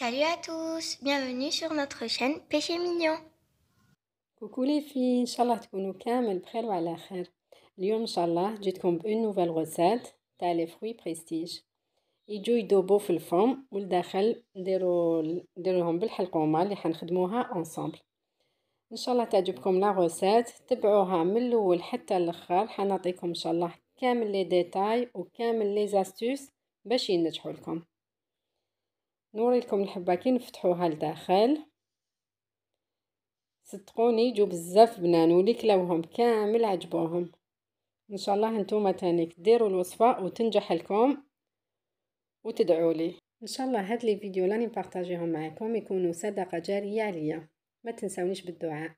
Salut à tous, bienvenue sur notre chaîne Pêcher Mignon. كوكو لي في ان شاء الله تكونوا كامل بخير وعلى خير اليوم ان شاء الله جيتكم بان نوفال غوسات تاع لي فروي بريستيج يجو يدوبو في الفم والداخل نديرو نديروهم بالحلقومه اللي حنخدموها اونصومبل ان شاء الله تعجبكم لا غوسات تبعوها من الاول حتى الاخر حنعطيكم ان شاء الله كامل لي ديتاي وكامل لي زاستوس باش ينجحوا لكم نوريكم الحبه كي نفتحوها لداخل صدقوني يجوا بزاف بنان واللي كلاوهم كامل عجبوهم ان شاء الله نتوما تانيك ديروا الوصفه وتنجح لكم وتدعوا لي ان شاء الله هاد لي فيديو لاني نبارطاجيهم معكم يكونوا صدقه جاريه عليا ما تنساونيش بالدعاء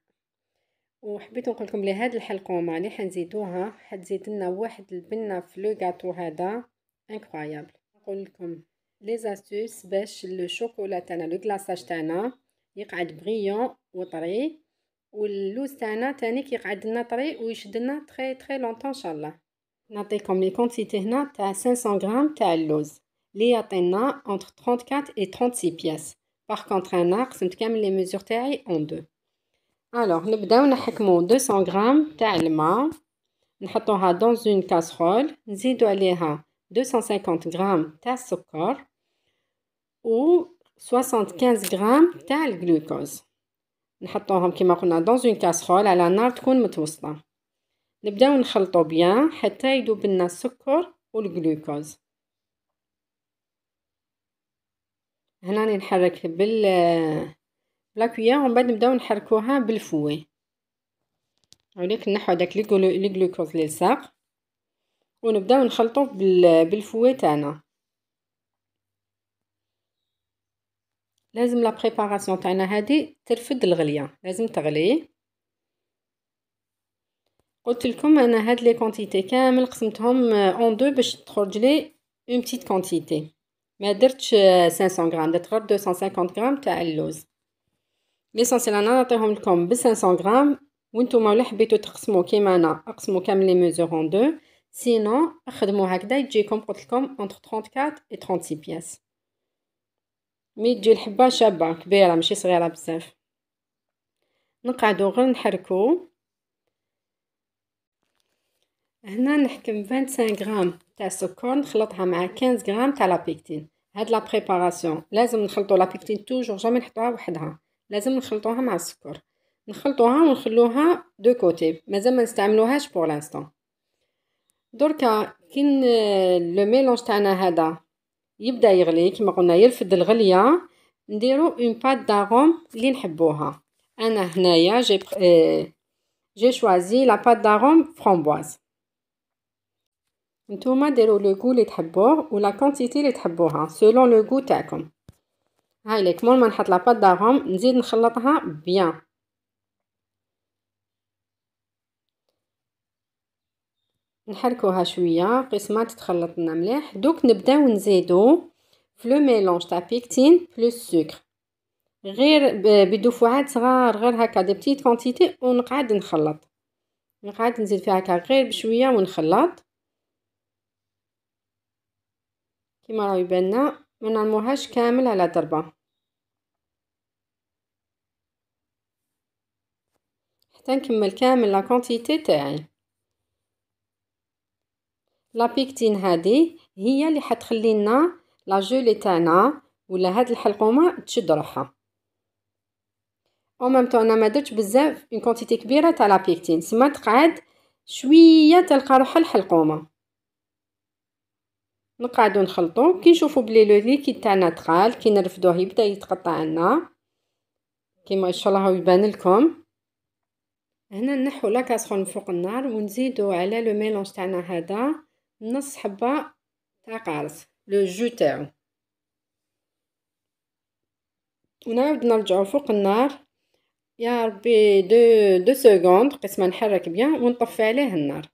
وحبيت نقول لكم لهاد الحلقومه اللي حنزيدوها حتزيد لنا واحد البنه في لو غاتو هذا انكرويابل نقول لكم Les astuces, le chocolat, le glaçage, il est brillant, il brillant, il est brillant, il est brillant, il est brillant, 500 g brillant, il est il est brillant, est brillant, il est brillant, il est brillant, il est brillant, il est Alors, il est brillant, par est brillant, il dans une casserole, 250 غرام تاع السكر و 75 غرام تاع الجلوكوز نحطوهم كما قلنا دون اون كاسرول على نار تكون متوسطه نبداو نخلطو بيان حتى يذوب لنا السكر والجلوكوز هنا راني نحرك بال بلاكويا ومن بعد نبداو نحركوها بالفوي عليك نحو داك الجلوكوز للساق ونبداو نخلطو بالفوي تاعنا لازم لا بريباراسيون تاعنا هذه ترفد الغليه لازم تغلي قلت لكم انا هاد لي كونتيتي كامل قسمتهم اون آه، دو باش تخرج لي اون بتيت كونتيتي ما درتش 500 آه، غرام درت غير 250 غرام تاع اللوز ليسونسيال انا نعطيهم لكم ب 500 غرام وانتم ولا حبيتو تقسموا كيما انا اقسموا كامل لي ميزور اون دو سينو خدمو هكذا يجيكم قلت لكم انتر 34 و 36 بياس مي تجي الحبه شابه كبيره ماشي صغيره بزاف نقعدو غير نحركو هنا نحكم 25 غرام تاع السكر نخلطها مع 15 غرام تاع لابيكتين هاد لا بريباراسيون لازم نخلطو لابيكتين توجور جامي نحطوها وحدها لازم نخلطوها مع السكر نخلطوها ونخلوها دو كوتي مازال ما نستعملوهاش بور لانستون دركا كي لو ميلونج تاعنا هذا يبدا يغلي كما قلنا يرفد الغليه نديرو اون بات داغوم اللي نحبوها انا هنايا جي بخ... جي شوازي لا بات داغوم فرامبواز نتوما ديروا لو كو اللي تحبوه ولا كونتيتي اللي تحبوها سولون لو كو تاعكم هاي ليك مول ما نحط لا بات داغوم نزيد نخلطها بيان نحركوها شويه قسمه تتخلط لنا مليح دوك نبداو نزيدو في لو ميلونج تاع بيكتين بلس سكر غير بدفعات صغار غير هكا دي بتيت كونتيتي ونقعد نخلط نقعد نزيد فيها هكا غير بشويه ونخلط كيما راهو يبان ما كامل على ضربه حتى نكمل كامل لا كونتيتي تاعي لا بيكتين هادي هي اللي حتخلي لنا لا جولي تاعنا ولا هاد الحلقومه تشد روحها او ميم طون انا ما درتش بزاف اون كونتيتي كبيره تاع لا بيكتين سما تقعد شويه تلقى روحها الحلقومه نقعدو نخلطو كي نشوفو بلي لو ليكيد تاعنا تقال كي نرفدوه يبدا يتقطع لنا كيما ان شاء الله يبان لكم هنا نحو لا كاسرون فوق النار ونزيدو على لو ميلونج تاعنا هذا نص حبة تاع قارص لو جو تاعو ونعاود نرجعو فوق النار يا ربي دو دو سكوند قسما نحرك بيان ونطفي عليه النار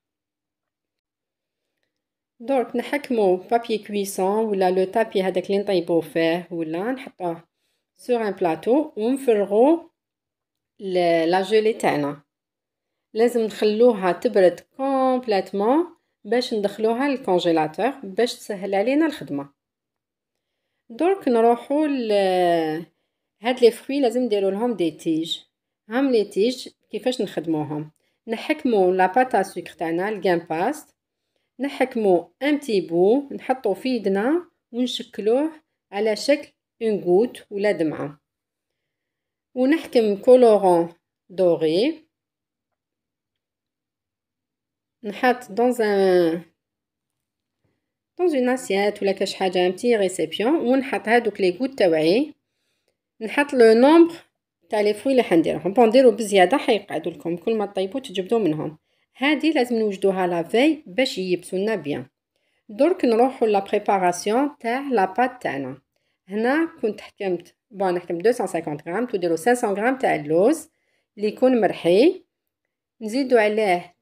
دونك نحكمو بابي كويسون ولا لو تابي هذاك اللي نطيبو فيه ولا نحطوه سور ان بلاطو ونفرغو لا جولي تاعنا لازم نخلوها تبرد كومبليتوم باش ندخلوها للكونجيلاتور باش تسهل علينا الخدمه درك نروحو ل هاد لي فروي لازم نديرو لهم دي تيج هم لي تيج كيفاش نخدموهم نحكمو لا باتا سوكر تاعنا الجام باست نحكمو ان تي بو نحطو في يدنا ونشكلوه على شكل اون غوت ولا دمعه ونحكم كولورون دوري نحط دونز دونز اون اسيات ولا كاش حاجه un petit récipient ونحط هادوك لي غوت تاوعي نحط لو نومبر تاع لي فوي اللي حنديرهم بون ديرو بزياده حيقعدوا لكم كل ما طيبوا تجبدوا منهم هادي لازم نوجدوها لا في باش يبسونا بيان درك نروحو لا بريباراسيون تاع لا بات تاعنا هنا كنت حكمت بون نحكم 250 غرام تديروا 500 غرام تاع اللوز اللي يكون مرحي نزيدو عليه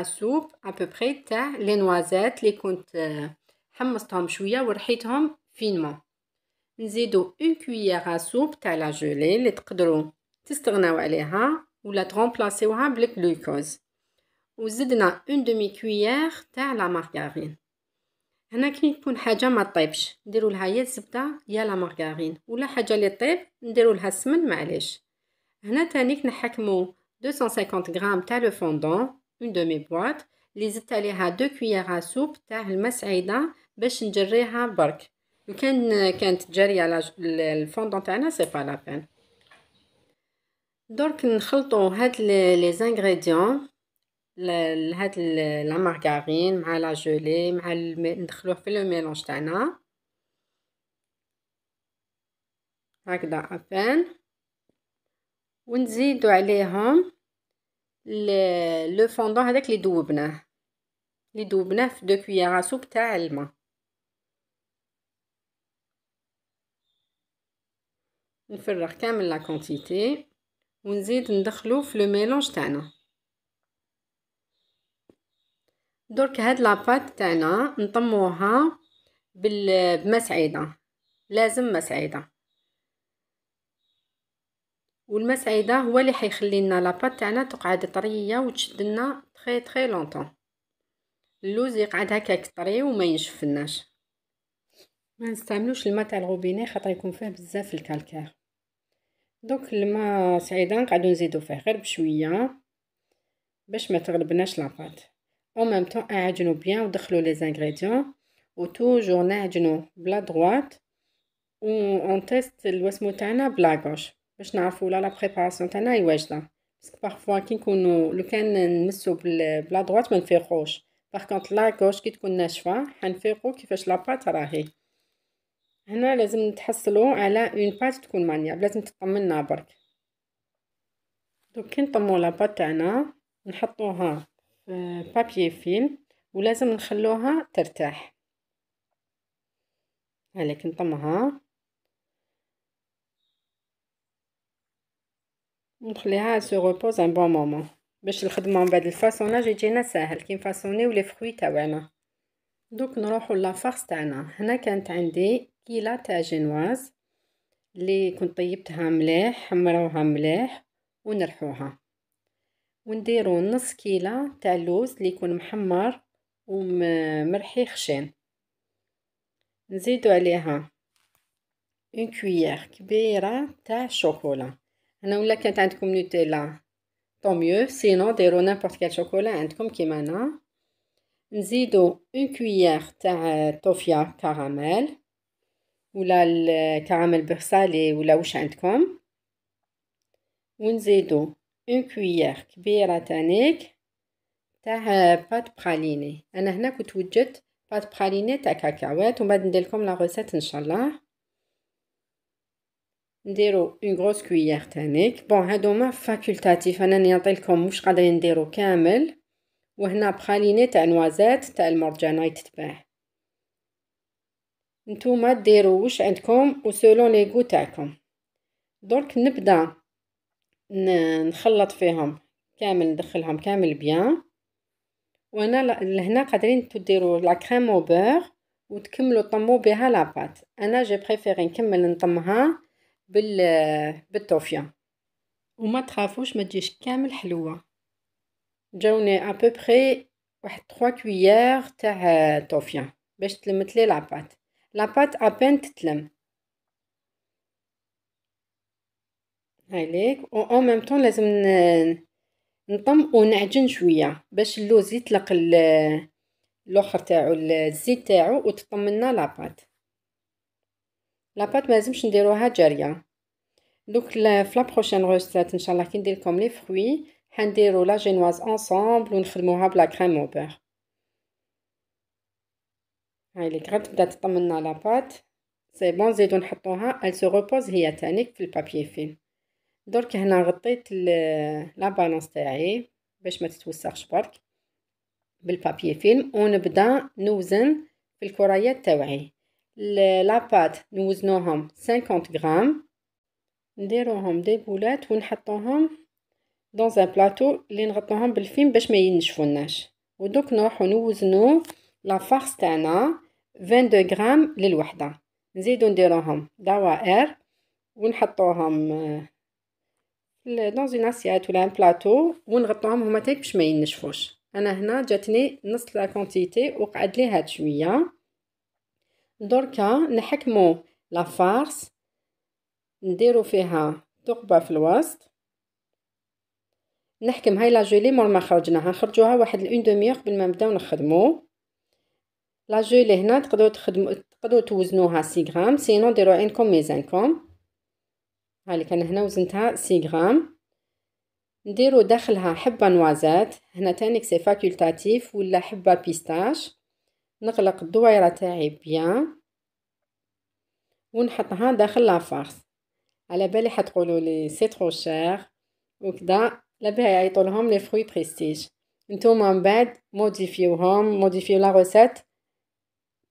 السوب ابوبخي تاع لي نوازات لي كنت حمصتهم شويه ورحيتهم فينما نزيدو اون كويير سوب تاع لا جولي اللي تقدروا تستغناو عليها ولا ترومبلاسيوها بالجلوكوز وزدنا اون دومي كويير تاع لا مارغارين هنا كي تكون حاجه ما طيبش نديروا لها يا الزبده يا لا مارغارين ولا حاجه اللي طيب نديروا لها السمن معليش هنا تانيك نحكمو 250 غرام تاع لو فوندون اون دومي بواط اللي زدت عليها دو كويير سوب تاع الماء سعيده باش نجريها برك وكان كانت جاريه على الفوندون تاعنا سي با لا بين دونك نخلطو هاد لي زانغريديون لهاد لا مارغارين مع لا جولي مع الم... ندخلوه في لو ميلونج تاعنا هكذا ابان ونزيدو عليهم لو فوندون هذاك اللي دوبناه اللي دوبناه في دو كويير سوب تاع الماء نفرغ كامل لا كونتيتي ونزيد ندخلو في لو ميلونج تاعنا درك هاد لاباط تاعنا نطموها سعيده لازم ماء سعيده والمسعي ده هو اللي حيخلي لنا لاباط تاعنا تقعد طريه وتشد لنا تري تري لونطون اللوز يقعد هكاك طري وما ينشفناش ما نستعملوش الماء تاع الغوبيني خاطر يكون فيه بزاف الكالكير دوك الماء سعيده نقعدو نزيدو فيه غير بشويه باش ما تغلبناش لاباط او ميم طون اعجنو بيان ودخلو لي زانغريديون وتوجور نعجنو بلا دروات و اون تيست الوسمو تاعنا بلا غوش باش نعرفوا لا لا بريباراسيون تاعنا هي واجده باسكو بارفوا كي نكونوا لو كان نمسو بلا دروات ما نفيقوش باغ كونط لا كوش كي تكون ناشفه حنفيقو كيفاش لاباط راهي هنا لازم نتحصلوا على اون بات تكون مانيا لازم تطمنا برك دوك كي نطمو لاباط تاعنا نحطوها في بابي فيل ولازم نخلوها ترتاح هلك نطمها نخليها سو روبوز ان بون مومون باش الخدمه من بعد الفاصوناج يجينا ساهل كي نفاصونيو لي فروي تاعنا دوك نروحو لافارس تاعنا هنا كانت عندي كيلا تاع جينواز لي كنت طيبتها مليح حمروها مليح ونرحوها ونديرو نص كيلة تاع اللوز لي يكون محمر ومرحي خشين نزيدو عليها اون كويير كبيره تاع الشوكولا انا ولا كانت عندكم نوتيلا طو ميو سينو ديرو نيمبورط كال شوكولا عندكم كيما انا نزيدو اون كويير تاع طوفيا كراميل ولا الكراميل بيرسالي ولا واش عندكم ونزيدو اون كويير كبيره تانيك تاع بات براليني انا هنا كنت وجدت بات براليني تاع كاكاوات ومن بعد ندير لكم لا ان شاء الله نديرو اون غروس كويير تانيك بون هادوما فاكولتاتيف انا نعطي لكم واش قادرين نديرو كامل وهنا بخاليني تاع نوازات تاع المرجان راهي تتباع نتوما ديرو واش عندكم وسولون لي غو تاعكم درك نبدا نخلط فيهم كامل ندخلهم كامل بيان وهنا لهنا قادرين تديروا لا كريم او بور وتكملوا طمو بها لاباط انا جي بريفيري نكمل نطمها بال بالطوفية وما تخافوش ما تجيش كامل حلوة جاوني بري واحد 3 كويير تاع طوفية باش تلمت لي لاباط لاباط ابان تتلم هايليك و اون ميم طون لازم نطم ونعجن شويه باش اللوز يطلق الاخر تاعو الزيت تاعو وتطمنا لاباط لاباط لازمش نديروها جاريه دوك في بروشين روستات ان شاء الله كي ندير لكم لي فروي حنديرو لا جينواز انصامبل ونخدموها بلا كريم او بير هاي اللي غير تبدا تطمنا لاباط سي بون نزيدو نحطوها ال سو ريبوز هي تانيك في البابي فيلم درك هنا غطيت لا بالونس تاعي باش ما تتوسخش برك بالبابي فيلم ونبدا نوزن في الكريات تاوعي لا نوزنوهم 50 غرام نديروهم دي بولات ونحطوهم دون ان بلاطو اللي نغطوهم بالفيم باش ما ينشفوناش ودوك نروحو نوزنو لا فارس تاعنا 22 غرام للوحده نزيدو نديروهم دوائر ونحطوهم دون اون اسيات ولا ان بلاطو ونغطوهم هما تاك باش ما ينشفوش انا هنا جاتني نص لا كونتيتي وقعد لي هاد شويه دركا نحكمو لافارس نديرو فيها ثقبة في الوسط نحكم هاي لا جولي مور ما خرجناها نخرجوها واحد الاون دوميور قبل ما نبداو نخدمو لا جولي هنا تقدرو تخدمو تقدرو توزنوها سي غرام سينو ديرو عينكم ميزانكم اللي كان هنا وزنتها سي غرام نديرو داخلها حبة نوازات هنا تانيك سي فاكولتاتيف ولا حبة بيستاش نغلق الدويرة تاعي بيان ونحطها داخل لافارس على بالي حتقولوا لي سي ترو شير وكدا لبيها يعيطوا لهم لي فروي بريستيج نتوما من بعد موديفيوهم موديفيو لا روسيت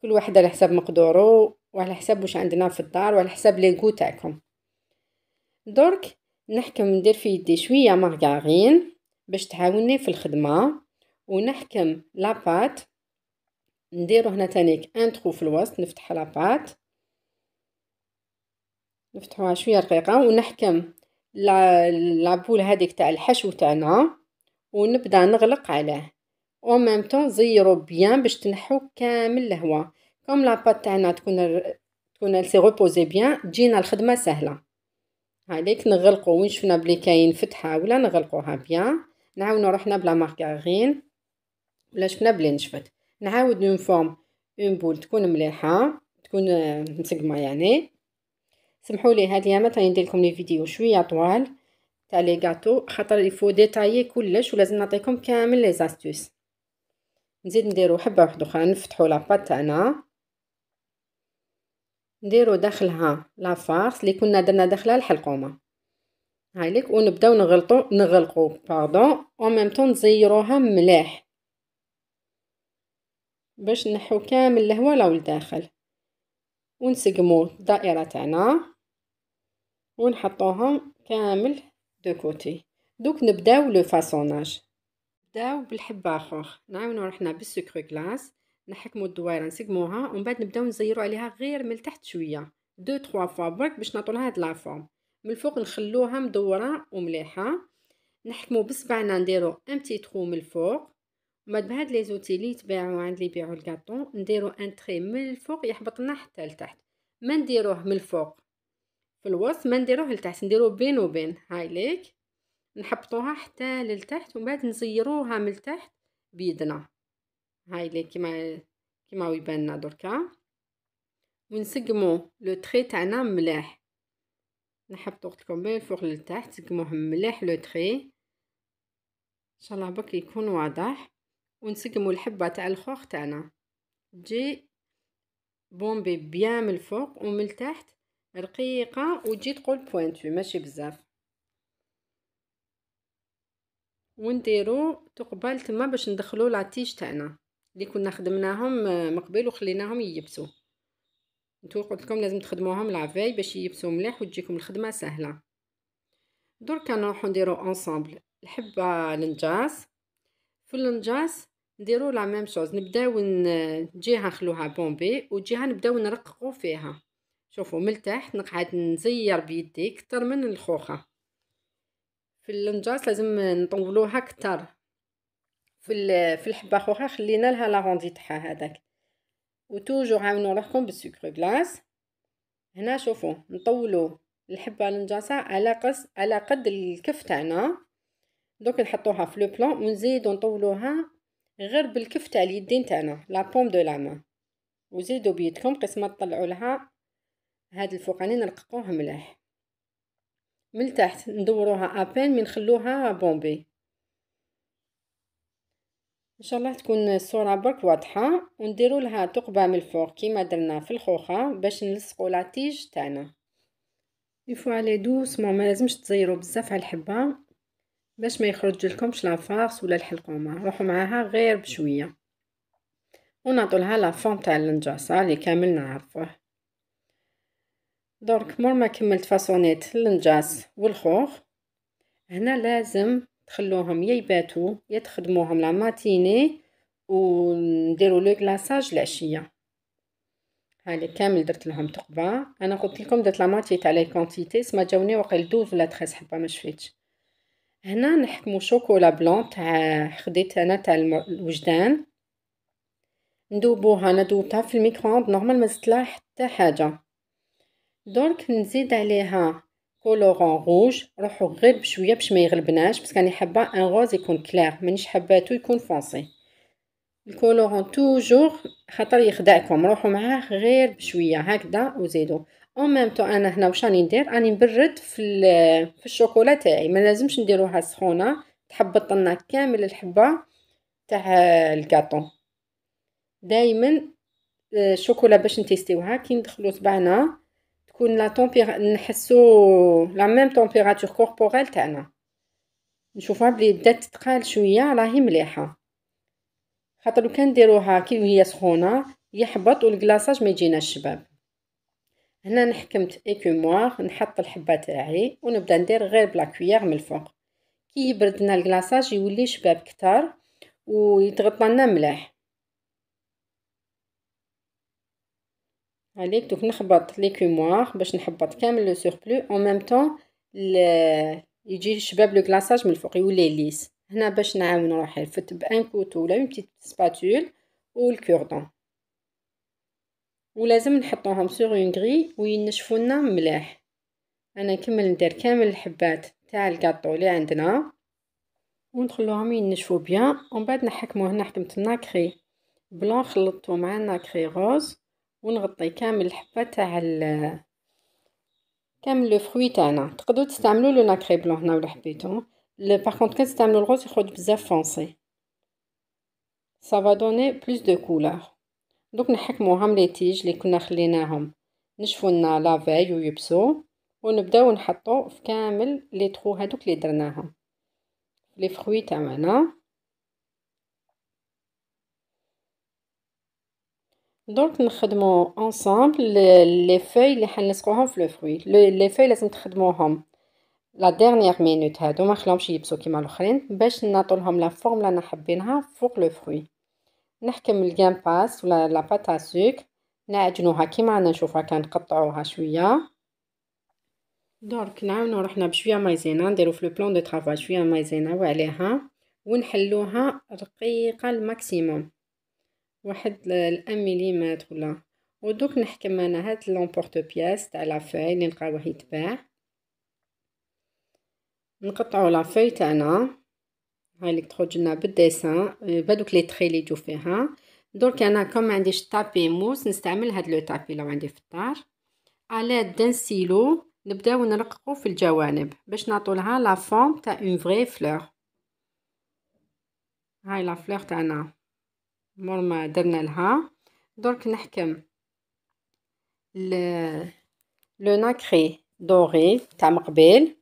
كل واحد على حساب مقدورو وعلى حساب واش عندنا في الدار وعلى حساب لي غو تاعكم درك نحكم ندير في يدي شويه مارغارين باش تعاوني في الخدمه ونحكم لاباط نديرو هنا تانيك ان تخو في الوسط نفتح لاباط نفتحوها شويه رقيقه ونحكم لابول هذيك تاع الحشو تاعنا ونبدا نغلق عليه او ميم طون زيرو بيان باش تنحو كامل الهواء كوم لاباط تاعنا تكون تكون سي ريبوزي بيان تجينا الخدمه سهله هذيك نغلقو وين شفنا بلي كاين فتحه ولا نغلقوها بيان نعاونو روحنا بلا ماركارين ولا شفنا بلي نشفت نعاود نفورم اون بول تكون مليحه تكون آه، مسقمه يعني سمحوا لي هاد اليوم ندير لكم لي فيديو شويه طوال تاع لي غاتو خاطر يفو ديتايي كلش ولازم نعطيكم كامل لي زاستوس نزيد نديرو حبه وحده اخرى نفتحوا لاباط تاعنا نديرو داخلها لافارس اللي كنا درنا داخلها الحلقومه هايليك ونبداو نغلطو نغلقو باردون او ميم طون نزيروها مليح باش نحو كامل الهواء لو الداخل ونسقمو الدائره تاعنا ونحطوهم كامل دو كوتي دوك نبداو لو فاصوناج نبداو بالحبه اخر نعاونو روحنا بالسكر كلاص نحكمو الدويره نسقموها ومن بعد نبداو نزيرو عليها غير من التحت شويه دو تخوا فوا برك باش نعطولها هاد لافورم من الفوق نخلوها مدوره ومليحه نحكمو بصبعنا نديرو ان بتي ترو من الفوق من بعد بهاد لي زوتي لي تباعو عند لي بيعو الكاطون نديرو ان تري من الفوق يحبط لنا حتى لتحت ما نديروه من الفوق في الوسط ما نديروه لتحت نديرو بين وبين هاي ليك نحبطوها حتى للتحت ومن بعد نزيروها من التحت بيدنا هاي ليك كيما كيما لنا دركا ونسقمو لو تري تاعنا مليح نحبطو قلتلكم من الفوق للتحت سقموه مليح لو تري ان شاء الله بك يكون واضح ونسقمو الحبة تاع الخوخ تاعنا تجي بومبي بيان من الفوق ومن التحت رقيقة وتجي تقول بوينتو ماشي بزاف ونديرو تقبل تما باش ندخلو لاتيج تاعنا اللي كنا خدمناهم آه، مقبل وخليناهم ييبسو نتو قلت لكم لازم تخدموهم لافاي باش ييبسو مليح وتجيكم الخدمه سهله دركا نروحو نديرو انصامبل الحبه لنجاس في اللنجاس نديرو لا ميم شوز نبداو جهه نخلوها بومبي وجهه نبداو نرققو فيها شوفوا من التحت نقعد نزير بيدي كتر من الخوخه في اللنجاس لازم نطولوها كتر في في الحبه خوخه خلينا لها غوندي تاعها هذاك وتوجو عاونوا روحكم بالسكر غلاس هنا شوفوا نطولو الحبه النجاسه على قص على قد الكف تاعنا دوك نحطوها في لو بلون ونزيدو نطولوها غير بالكف تاع اليدين تاعنا لا بوم دو لا مان وزيدوا بيدكم قسمة طلعوا لها هاد الفوقانين نلققوه مليح من تحت ندوروها ابان من نخلوها بومبي ان شاء الله تكون الصوره برك واضحه ونديروا لها ثقبه من الفوق كيما درنا في الخوخه باش نلصقوا لاتيج تاعنا يفو على دوسمون ما لازمش تزيروا بزاف على الحبه باش ما يخرج لكمش لافارس ولا الحلقومه روحوا معاها غير بشويه ونعطولها لا فون تاع النجاسه اللي كامل نعرفوه دونك مور ما كملت فاصونيت النجاس والخوخ هنا لازم تخلوهم يا يباتوا يا تخدموهم لا ماتيني ونديروا لو كلاصاج العشيه هالي كامل درت لهم تقبه انا قلت لكم درت لا ماتي تاع لي كونتيتي سما جاوني واقيل 12 ولا 13 حبه ما شفيتش هنا نحكمو شوكولا بلون تاع خديت انا تاع الوجدان ندوبوها انا دوبتها في الميكرووند نورمال ما زدت حتى حاجه دونك نزيد عليها كولورون روج روحو غير بشويه باش ما يغلبناش باسكو راني حابه ان روز يكون كلير مانيش حباتو يكون فونسي الكولورون توجور خاطر يخدعكم روحو معاه غير بشويه هكذا وزيدو اون ميم تو انا هنا واش راني ندير راني نبرد في في الشوكولا تاعي ما لازمش نديروها سخونه تحبط لنا كامل الحبه تاع الكاطو دائما آه، الشوكولا باش نتيستيوها كي ندخلو صبعنا تكون لا طومبيغ نحسو لا ميم طومبيراتور كوربوريل تاعنا نشوفها بلي بدات تتقال شويه راهي مليحه خاطر لو كان نديروها كي هي سخونه يحبط والكلاصاج ما يجيناش الشباب هنا نحكمت ايكوموار نحط الحبه تاعي ونبدا ندير غير بلا كويير من الفوق كي يبردنا الكلاصاج يولي شباب كتار ويتغطى لنا ملاح عليك دوك نخبط ليكوموار باش نحبط كامل لو سوربلو اون ميم طون يجي شباب لو كلاصاج من الفوق يولي ليس هنا باش نعاون روحي نفت بان كوتو ولا اون بتيت سباتول والكوردون ولازم نحطوهم سوغ اون غري وينشفوا لنا ملاح انا نكمل ندير كامل الحبات تاع الكاطو اللي عندنا ونخلوهم ينشفوا بيان ومن بعد نحكمو هنا حكمت الناكري بلون خلطته مع الناكري غوز ونغطي كامل الحبات تاع كامل لو فروي تاعنا تقدروا تستعملوا لو ناكري بلون هنا ولا حبيتو باغ كونط كتستعملوا الغوز يخرج بزاف فونسي سافا دوني بلوس دو كولور دوك نحكموهم لي تيج لي كنا خليناهم نشفو لنا لافاي ويبسو ونبداو نحطو في كامل لي طرو هادوك لي درناهم لي فروي تاعنا دونك نخدمو انصامبل لي فاي لي حنلصقوهم في لو فروي لي فاي لازم تخدموهم لا ديرنيير مينوت هادو ما خلاهمش يبسو كيما الاخرين باش نعطولهم لا فورم لي حابينها فوق لو فروي نحكم الجام باس ولا لاباط سوك نعجنوها كيما رانا نشوفها كنقطعوها شويه دونك نعاونو روحنا بشويه مايزينا نديرو في لو بلون دو طرافاي شويه مايزينا وعليها ونحلوها رقيقه الماكسيموم واحد الاميليمتر ولا ودوك نحكم انا هاد لومبورت بياس تاع لافاي اللي نلقاوه يتباع نقطعو لافاي تاعنا هاي الكتروجينا بالديسان آه، بهذوك لي تري لي يجو فيها درك انا كم ما عنديش طابي موس نستعمل هاد لو طابي لو عندي في الدار على سيلو نبداو نرققو في الجوانب باش نعطولها لا فون تاع اون فري فلور هاي لا فلور تاعنا مور ما درنا لها درك نحكم لو ناكري دوري تاع مقبل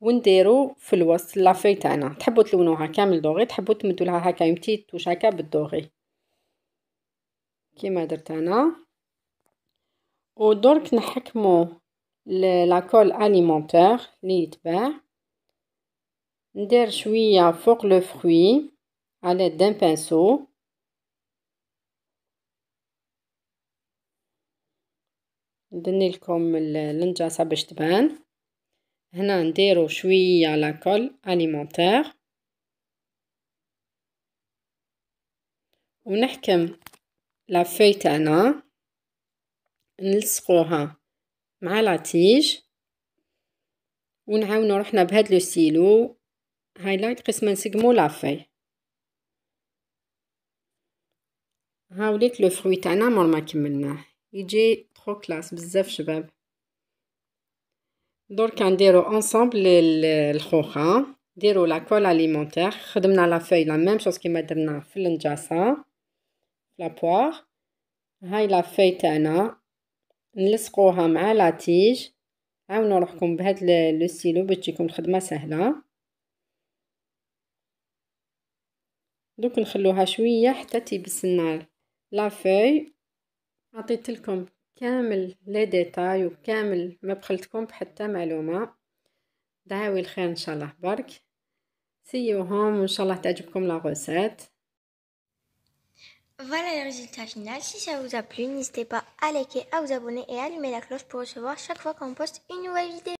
ونديرو في الوسط لافي تاعنا تحبوا تلونوها كامل دوغي تحبوا تمدوا لها هكا يمتي توش هكا بالدوغي كيما درت انا ودرك نحكمو لاكول اليمونتير لي يتباع ندير شويه فوق لو فروي على دان بانسو ندني لكم النجاسه باش تبان هنا نديرو شوية لاكول أليمونتير ونحكم لافوي تاعنا نلصقوها مع لاتيج ونعاونو روحنا بهاد لو ستيلو هايلايت قسمه نسقمو ها هاوليك لو فروي تاعنا مور ما كملناه يجي تخو كلاس بزاف شباب درك نديرو انصامبل الخوخه ديرو لاكول اليمونتير خدمنا لا فاي لا ميم شوز كيما درنا في النجاسه لابوار هاي لا فاي تاعنا نلصقوها مع لا تيج عاونوا روحكم بهاد لو ستيلو باش تجيكم الخدمه سهله دوك نخلوها شويه حتى تيبس النار لا فاي عطيت لكم كامل لي ديتاي وكامل ما بخلتكم بحتى معلومه دعاوي الخير ان شاء الله برك سيوهم وان شاء الله تعجبكم لا recette Voilà le résultat final. Si ça vous a plu, n'hésitez pas à liker, à vous abonner et à allumer la cloche pour recevoir chaque fois qu'on poste une nouvelle vidéo.